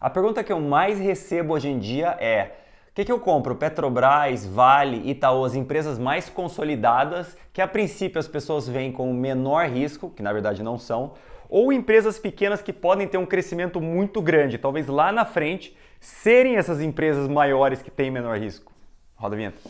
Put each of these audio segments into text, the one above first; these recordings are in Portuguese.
A pergunta que eu mais recebo hoje em dia é: o que, que, eu compro? Petrobras, Vale, Itaú, as empresas mais consolidadas, que a princípio as pessoas veem com menor risco, que na verdade não são, ou empresas pequenas que podem ter um crescimento muito grande, talvez lá na frente serem essas empresas maiores que têm menor risco? Roda a vinheta.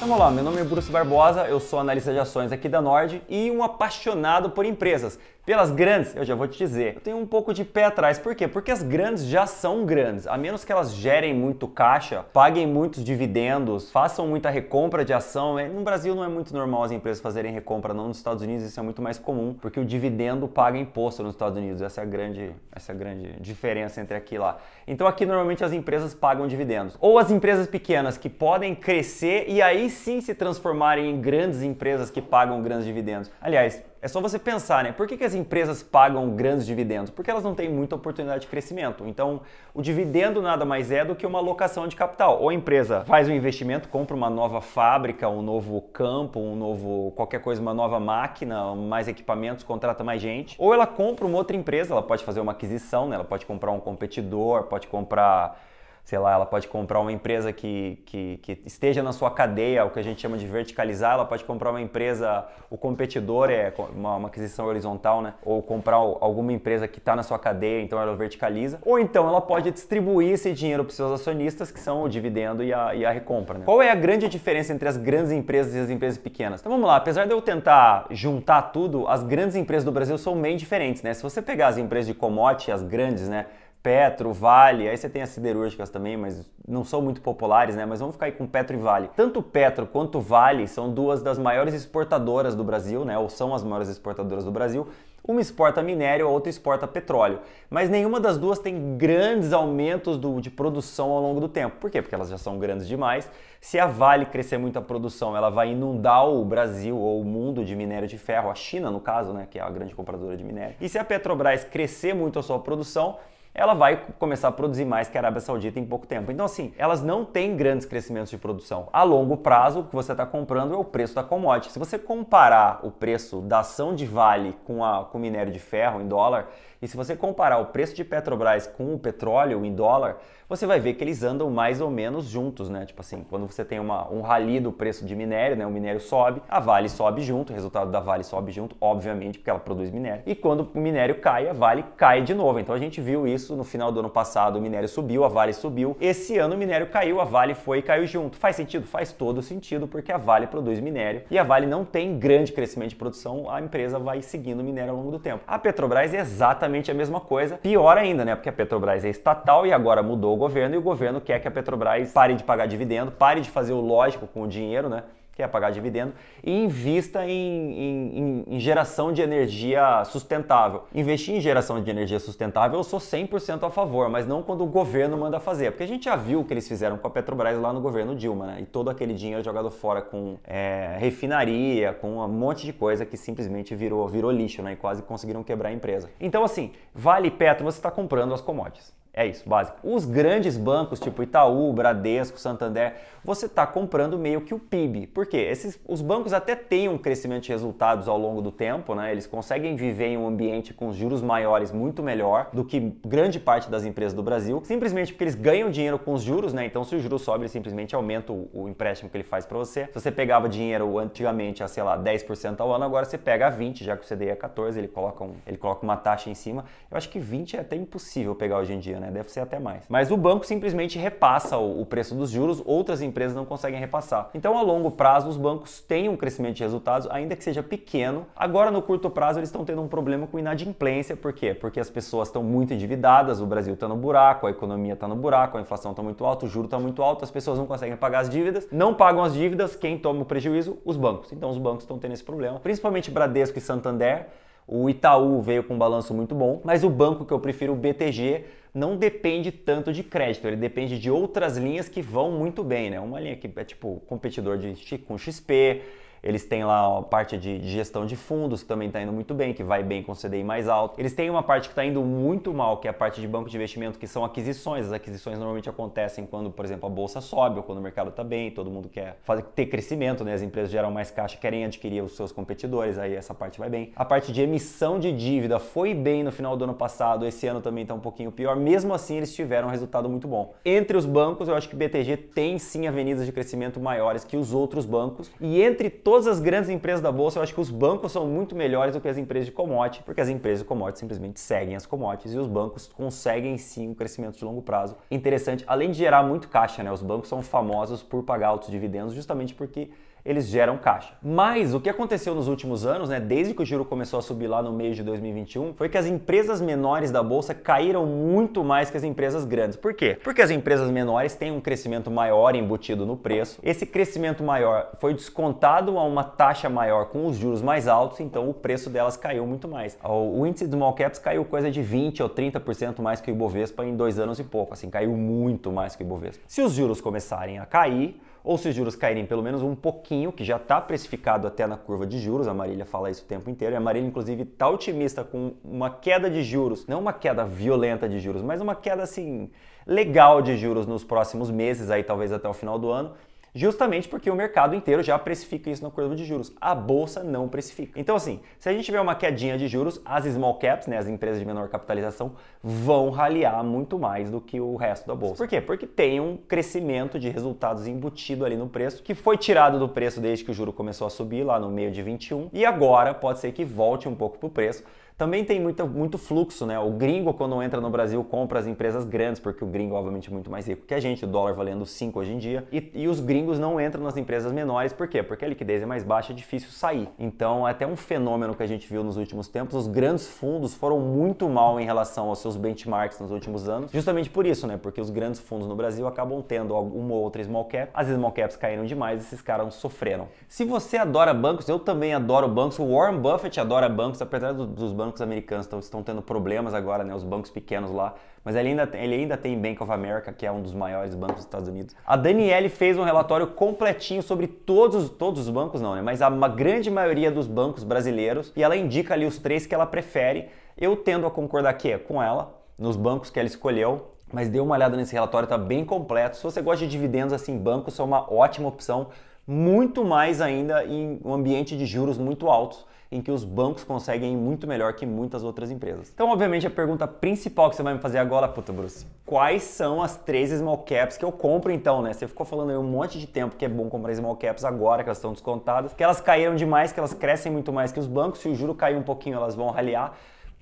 Então vamos lá, meu nome é Bruce Barbosa, eu sou analista de ações aqui da Nord e um apaixonado por empresas. Pelas grandes, eu já vou te dizer, eu tenho um pouco de pé atrás. Por quê? Porque as grandes já são grandes. A menos que elas gerem muito caixa, paguem muitos dividendos, façam muita recompra de ação. É, no Brasil não é muito normal as empresas fazerem recompra, não. Nos Estados Unidos isso é muito mais comum, porque o dividendo paga imposto nos Estados Unidos. Essa é a grande, essa é a grande diferença entre aqui e lá. Então aqui normalmente as empresas pagam dividendos. Ou as empresas pequenas que podem crescer e aí sim se transformarem em grandes empresas que pagam grandes dividendos. Aliás, é só você pensar, né? Por que, que as empresas pagam grandes dividendos? Porque elas não têm muita oportunidade de crescimento. Então, o dividendo nada mais é do que uma alocação de capital. Ou a empresa faz um investimento, compra uma nova fábrica, um novo campo, um novo qualquer coisa, uma nova máquina, mais equipamentos, contrata mais gente. Ou ela compra uma outra empresa, ela pode fazer uma aquisição, né? Ela pode comprar um competidor, pode comprar sei lá, ela pode comprar uma empresa que, que, que, esteja na sua cadeia, o que a gente chama de verticalizar, ela pode comprar uma empresa, o competidor é uma, uma aquisição horizontal, né? Ou comprar alguma empresa que está na sua cadeia, então ela verticaliza. Ou então ela pode distribuir esse dinheiro para os seus acionistas, que são o dividendo e a, e a recompra, né? Qual é a grande diferença entre as grandes empresas e as empresas pequenas? Então vamos lá, apesar de eu tentar juntar tudo, as grandes empresas do Brasil são bem diferentes, né? Se você pegar as empresas de commodity, as grandes, né? Petro, Vale, aí você tem as siderúrgicas também, mas não são muito populares, né? Mas vamos ficar aí com Petro e Vale. Tanto Petro quanto Vale são duas das maiores exportadoras do Brasil, né? Ou são as maiores exportadoras do Brasil. Uma exporta minério, a outra exporta petróleo. Mas nenhuma das duas tem grandes aumentos do, de produção ao longo do tempo. Por quê? Porque elas já são grandes demais. Se a Vale crescer muito a produção, ela vai inundar o Brasil ou o mundo de minério de ferro, a China no caso, né, que é a grande compradora de minério. E se a Petrobras crescer muito a sua produção, ela vai começar a produzir mais que a Arábia Saudita em pouco tempo. Então, assim, elas não têm grandes crescimentos de produção. A longo prazo, o que você está comprando é o preço da commodity. Se você comparar o preço da ação de vale com, a, com o minério de ferro em dólar, e se você comparar o preço de Petrobras com o petróleo em dólar, você vai ver que eles andam mais ou menos juntos, né? Tipo assim, quando você tem uma, um rali do preço de minério, né? O minério sobe, a Vale sobe junto, o resultado da Vale sobe junto, obviamente, porque ela produz minério. E quando o minério cai, a Vale cai de novo. Então a gente viu isso no final do ano passado, o minério subiu, a Vale subiu. Esse ano o minério caiu, a Vale foi e caiu junto. Faz sentido? Faz todo sentido, porque a Vale produz minério e a Vale não tem grande crescimento de produção, a empresa vai seguindo o minério ao longo do tempo. A Petrobras é exatamente exatamente a mesma coisa. Pior ainda, né? Porque a Petrobras é estatal e agora mudou o governo e o governo quer que a Petrobras pare de pagar dividendo, pare de fazer o lógico com o dinheiro, né? que é pagar dividendo, e invista em, em, em, geração de energia sustentável. Investir em geração de energia sustentável eu sou 100% a favor, mas não quando o governo manda fazer, porque a gente já viu o que eles fizeram com a Petrobras lá no governo Dilma, né? E todo aquele dinheiro jogado fora com é, refinaria, com um monte de coisa que simplesmente virou, virou lixo, né? E quase conseguiram quebrar a empresa. Então, assim, vale Petro, você está comprando as commodities. É isso, básico. Os grandes bancos, tipo Itaú, Bradesco, Santander, você está comprando meio que o PIB. Por quê? Esses, os bancos até têm um crescimento de resultados ao longo do tempo, né? Eles conseguem viver em um ambiente com juros maiores muito melhor do que grande parte das empresas do Brasil, simplesmente porque eles ganham dinheiro com os juros, né? Então, se o juros sobe, ele simplesmente aumenta o, o empréstimo que ele faz para você. Se você pegava dinheiro antigamente a, sei lá, 10% ao ano, agora você pega a 20, já que o CDI é 14, ele coloca, um, ele coloca uma taxa em cima. Eu acho que 20 é até impossível pegar hoje em dia, né? né? Deve ser até mais. Mas o banco simplesmente repassa o, o preço dos juros, outras empresas não conseguem repassar. Então, a longo prazo, os bancos têm um crescimento de resultados, ainda que seja pequeno. Agora, no curto prazo, eles estão tendo um problema com inadimplência. Por quê? Porque as pessoas estão muito endividadas, o Brasil está no buraco, a economia está no buraco, a inflação está muito alta, o juro está muito alto, as pessoas não conseguem pagar as dívidas. Não pagam as dívidas, quem toma o prejuízo? Os bancos. Então, os bancos estão tendo esse problema, principalmente Bradesco e Santander. O Itaú veio com um balanço muito bom, mas o banco que eu prefiro, o BTG, não depende tanto de crédito, ele depende de outras linhas que vão muito bem, né? Uma linha que é tipo competidor de, com XP, eles têm lá a parte de gestão de fundos, que também está indo muito bem, que vai bem com o CDI mais alto. Eles têm uma parte que está indo muito mal, que é a parte de banco de investimento, que são aquisições. As aquisições normalmente acontecem quando, por exemplo, a bolsa sobe ou quando o mercado está bem, todo mundo quer fazer, ter crescimento, né? as empresas geram mais caixa, querem adquirir os seus competidores, aí essa parte vai bem. A parte de emissão de dívida foi bem no final do ano passado, esse ano também está um pouquinho pior, mesmo assim eles tiveram um resultado muito bom. Entre os bancos, eu acho que o BTG tem sim avenidas de crescimento maiores que os outros bancos, e entre todas as grandes empresas da bolsa, eu acho que os bancos são muito melhores do que as empresas de commodity, porque as empresas de commodity simplesmente seguem as commodities e os bancos conseguem sim um crescimento de longo prazo interessante, além de gerar muito caixa, né? Os bancos são famosos por pagar altos dividendos justamente porque eles geram caixa. Mas o que aconteceu nos últimos anos, né, desde que o juro começou a subir lá no mês de 2021, foi que as empresas menores da bolsa caíram muito mais que as empresas grandes. Por quê? Porque as empresas menores têm um crescimento maior embutido no preço. Esse crescimento maior foi descontado a uma taxa maior com os juros mais altos, então o preço delas caiu muito mais. O índice de small caps caiu coisa de 20 ou 30% mais que o Ibovespa em dois anos e pouco, assim, caiu muito mais que o Ibovespa. Se os juros começarem a cair, ou se os juros caírem pelo menos um pouquinho, que já está precificado até na curva de juros, a Marília fala isso o tempo inteiro, e a Marília inclusive está otimista com uma queda de juros, não uma queda violenta de juros, mas uma queda assim legal de juros nos próximos meses, aí talvez até o final do ano, justamente porque o mercado inteiro já precifica isso na curva de juros. A bolsa não precifica. Então, assim, se a gente tiver uma quedinha de juros, as small caps, né, as empresas de menor capitalização, vão raliar muito mais do que o resto da bolsa. Por quê? Porque tem um crescimento de resultados embutido ali no preço, que foi tirado do preço desde que o juro começou a subir lá no meio de 21, e agora pode ser que volte um pouco para o preço também tem muito, muito fluxo, né? O gringo, quando entra no Brasil, compra as empresas grandes, porque o gringo, obviamente, é muito mais rico que a gente, o dólar valendo 5 hoje em dia. E, e os gringos não entram nas empresas menores, por quê? Porque a liquidez é mais baixa, é difícil sair. Então, é até um fenômeno que a gente viu nos últimos tempos, os grandes fundos foram muito mal em relação aos seus benchmarks nos últimos anos, justamente por isso, né? Porque os grandes fundos no Brasil acabam tendo uma ou outra small cap, as small caps caíram demais, esses caras sofreram. Se você adora bancos, eu também adoro bancos, o Warren Buffett adora bancos, apesar dos bancos bancos americanos estão, estão tendo problemas agora, né? Os bancos pequenos lá. Mas ele ainda, ele ainda tem Bank of America, que é um dos maiores bancos dos Estados Unidos. A Danielle fez um relatório completinho sobre todos, todos os bancos, não, né? Mas a uma grande maioria dos bancos brasileiros. E ela indica ali os três que ela prefere. Eu tendo a concordar que é com ela, nos bancos que ela escolheu. Mas dê uma olhada nesse relatório, está bem completo. Se você gosta de dividendos, assim, bancos são uma ótima opção muito mais ainda em um ambiente de juros muito altos em que os bancos conseguem muito melhor que muitas outras empresas. Então, obviamente, a pergunta principal que você vai me fazer agora, puta Bruce, quais são as três small caps que eu compro então, né? Você ficou falando aí um monte de tempo que é bom comprar small caps agora que elas estão descontadas, que elas caíram demais, que elas crescem muito mais que os bancos, se o juro cair um pouquinho, elas vão raliar.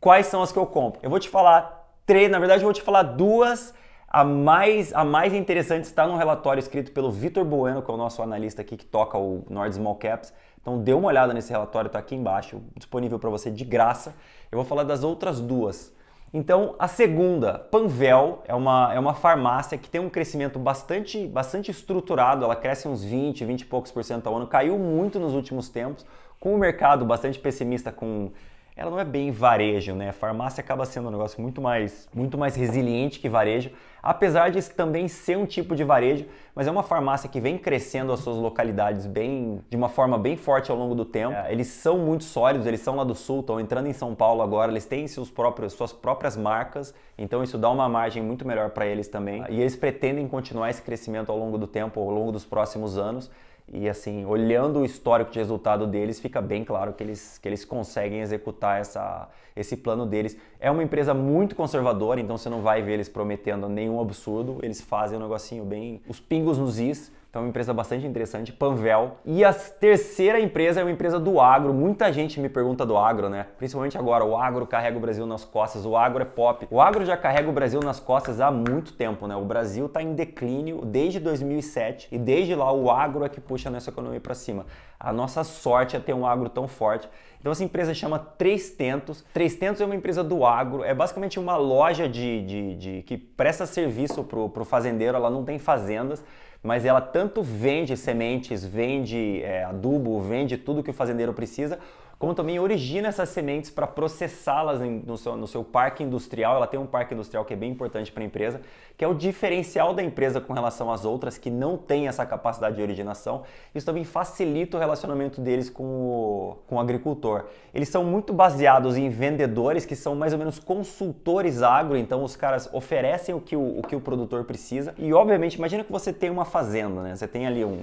Quais são as que eu compro? Eu vou te falar três, na verdade, eu vou te falar duas a mais, a mais interessante está no relatório escrito pelo Vitor Bueno, que é o nosso analista aqui que toca o Nord Small Caps. Então dê uma olhada nesse relatório, está aqui embaixo, disponível para você de graça. Eu vou falar das outras duas. Então, a segunda, Panvel, é uma, é uma farmácia que tem um crescimento bastante, bastante estruturado, ela cresce uns 20, 20 e poucos por cento ao ano, caiu muito nos últimos tempos, com o mercado bastante pessimista com ela não é bem varejo, né? Farmácia acaba sendo um negócio muito mais, muito mais resiliente que varejo, apesar de também ser um tipo de varejo, mas é uma farmácia que vem crescendo as suas localidades bem, de uma forma bem forte ao longo do tempo. É, eles são muito sólidos, eles são lá do sul, estão entrando em São Paulo agora, eles têm seus próprios, suas próprias marcas, então isso dá uma margem muito melhor para eles também. E eles pretendem continuar esse crescimento ao longo do tempo, ao longo dos próximos anos. E assim, olhando o histórico de resultado deles, fica bem claro que eles, que eles conseguem executar essa, esse plano deles. É uma empresa muito conservadora, então você não vai ver eles prometendo nenhum absurdo. Eles fazem um negocinho bem. os pingos nos is então, é uma empresa bastante interessante, Panvel. E a terceira empresa é uma empresa do agro. Muita gente me pergunta do agro, né? Principalmente agora, o agro carrega o Brasil nas costas, o agro é pop. O agro já carrega o Brasil nas costas há muito tempo, né? O Brasil está em declínio desde 2007 e desde lá o agro é que puxa a nossa economia para cima. A nossa sorte é ter um agro tão forte. Então essa empresa chama Três Tentos. Três Tentos é uma empresa do agro, é basicamente uma loja de, de, de que presta serviço para o fazendeiro, ela não tem fazendas mas ela tanto vende sementes, vende é, adubo, vende tudo que o fazendeiro precisa, como também origina essas sementes para processá-las no seu, no seu parque industrial. Ela tem um parque industrial que é bem importante para a empresa, que é o diferencial da empresa com relação às outras que não têm essa capacidade de originação. Isso também facilita o relacionamento deles com o, com o agricultor. Eles são muito baseados em vendedores que são mais ou menos consultores agro, então os caras oferecem o que o, o que o produtor precisa. E obviamente, imagina que você tem uma fazenda, né? Você tem ali um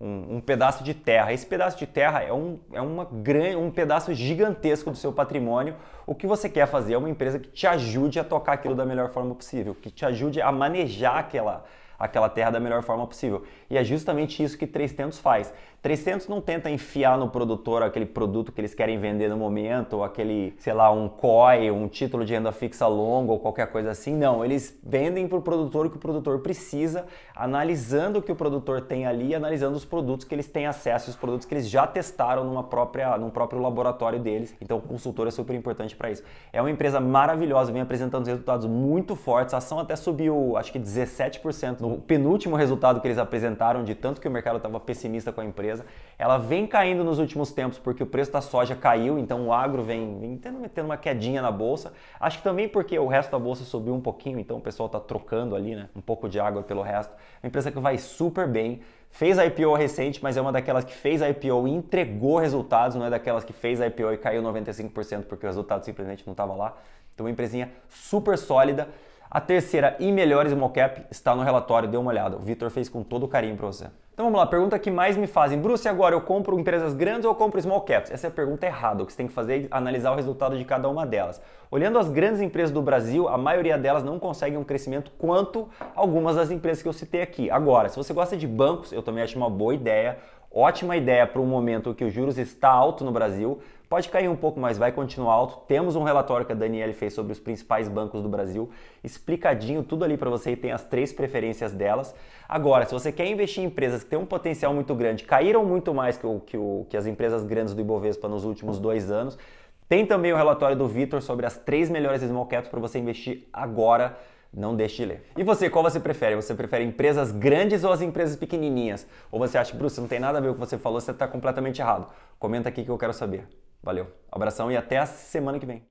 um, um, pedaço de terra. Esse pedaço de terra é, um, é uma grande, um pedaço gigantesco do seu patrimônio. O que você quer fazer é uma empresa que te ajude a tocar aquilo da melhor forma possível, que te ajude a manejar aquela, aquela terra da melhor forma possível. E é justamente isso que 300 faz. 300 não tenta enfiar no produtor aquele produto que eles querem vender no momento, ou aquele, sei lá, um COI, um título de renda fixa longa ou qualquer coisa assim. Não, eles vendem para o produtor o que o produtor precisa, analisando o que o produtor tem ali, analisando os produtos que eles têm acesso, os produtos que eles já testaram numa própria, num próprio laboratório deles. Então, o consultor é super importante para isso. É uma empresa maravilhosa, vem apresentando resultados muito fortes. A ação até subiu, acho que 17% no o penúltimo resultado que eles apresentaram, de tanto que o mercado estava pessimista com a empresa, ela vem caindo nos últimos tempos porque o preço da soja caiu, então o agro vem, vem tendo, tendo uma quedinha na bolsa. Acho que também porque o resto da bolsa subiu um pouquinho, então o pessoal está trocando ali, né? Um pouco de água pelo resto. Uma empresa que vai super bem, fez a IPO recente, mas é uma daquelas que fez a IPO e entregou resultados, não é daquelas que fez a IPO e caiu 95% porque o resultado simplesmente não estava lá. Então, uma empresinha super sólida. A terceira e melhor small cap está no relatório, dê uma olhada. O Vitor fez com todo carinho para você. Então vamos lá, pergunta que mais me fazem. Bruce, agora eu compro empresas grandes ou eu compro small caps? Essa é a pergunta errada. O que você tem que fazer é analisar o resultado de cada uma delas. Olhando as grandes empresas do Brasil, a maioria delas não consegue um crescimento quanto algumas das empresas que eu citei aqui. Agora, se você gosta de bancos, eu também acho uma boa ideia. Ótima ideia para um momento que os juros está alto no Brasil. Pode cair um pouco, mas vai continuar alto. Temos um relatório que a Daniele fez sobre os principais bancos do Brasil, explicadinho tudo ali para você e tem as três preferências delas. Agora, se você quer investir em empresas que têm um potencial muito grande, caíram muito mais que, o, que, o, que as empresas grandes do Ibovespa nos últimos dois anos, tem também o relatório do Vitor sobre as três melhores small caps para você investir agora. Não deixe de ler. E você, qual você prefere? Você prefere empresas grandes ou as empresas pequenininhas? Ou você acha, Bruce, não tem nada a ver com o que você falou, você está completamente errado? Comenta aqui que eu quero saber. Valeu, abração e até a semana que vem.